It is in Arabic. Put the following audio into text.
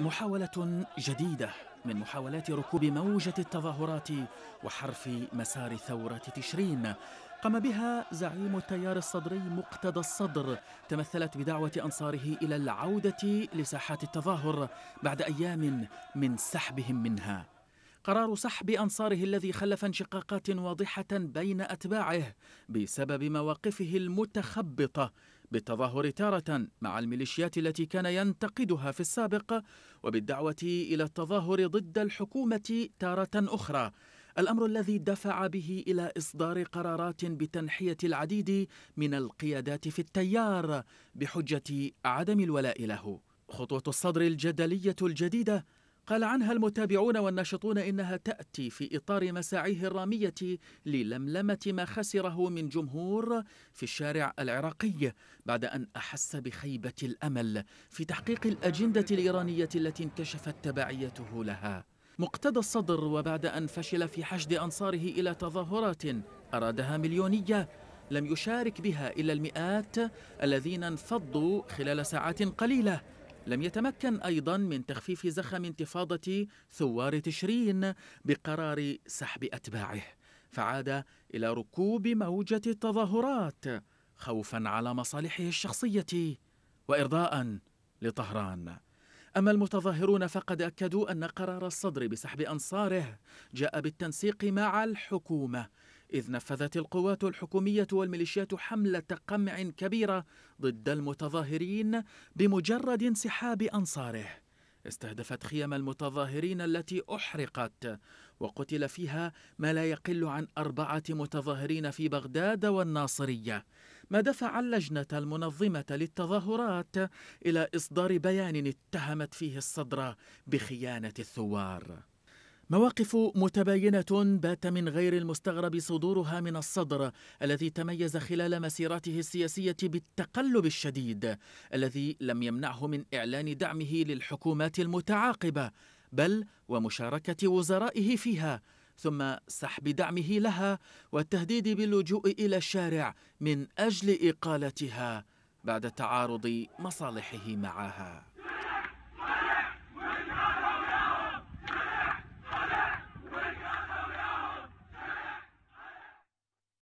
محاولة جديدة من محاولات ركوب موجة التظاهرات وحرف مسار ثورة تشرين قام بها زعيم التيار الصدري مقتدى الصدر تمثلت بدعوة أنصاره إلى العودة لساحات التظاهر بعد أيام من سحبهم منها قرار سحب أنصاره الذي خلف انشقاقات واضحة بين أتباعه بسبب مواقفه المتخبطة بالتظاهر تارة مع الميليشيات التي كان ينتقدها في السابق وبالدعوة إلى التظاهر ضد الحكومة تارة أخرى الأمر الذي دفع به إلى إصدار قرارات بتنحية العديد من القيادات في التيار بحجة عدم الولاء له خطوة الصدر الجدلية الجديدة قال عنها المتابعون والناشطون إنها تأتي في إطار مساعيه الرامية للملمة ما خسره من جمهور في الشارع العراقي بعد أن أحس بخيبة الأمل في تحقيق الأجندة الإيرانية التي انكشفت تبعيته لها مقتدى الصدر وبعد أن فشل في حشد أنصاره إلى تظاهرات أرادها مليونية لم يشارك بها إلا المئات الذين انفضوا خلال ساعات قليلة لم يتمكن أيضا من تخفيف زخم انتفاضة ثوار تشرين بقرار سحب أتباعه فعاد إلى ركوب موجة التظاهرات خوفا على مصالحه الشخصية وإرضاء لطهران أما المتظاهرون فقد أكدوا أن قرار الصدر بسحب أنصاره جاء بالتنسيق مع الحكومة إذ نفذت القوات الحكومية والميليشيات حملة قمع كبيرة ضد المتظاهرين بمجرد انسحاب أنصاره استهدفت خيام المتظاهرين التي أحرقت وقتل فيها ما لا يقل عن أربعة متظاهرين في بغداد والناصرية ما دفع اللجنة المنظمة للتظاهرات إلى إصدار بيان اتهمت فيه الصدر بخيانة الثوار مواقف متباينة بات من غير المستغرب صدورها من الصدر الذي تميز خلال مسيرته السياسية بالتقلب الشديد الذي لم يمنعه من إعلان دعمه للحكومات المتعاقبة بل ومشاركة وزرائه فيها ثم سحب دعمه لها والتهديد باللجوء إلى الشارع من أجل إقالتها بعد تعارض مصالحه معها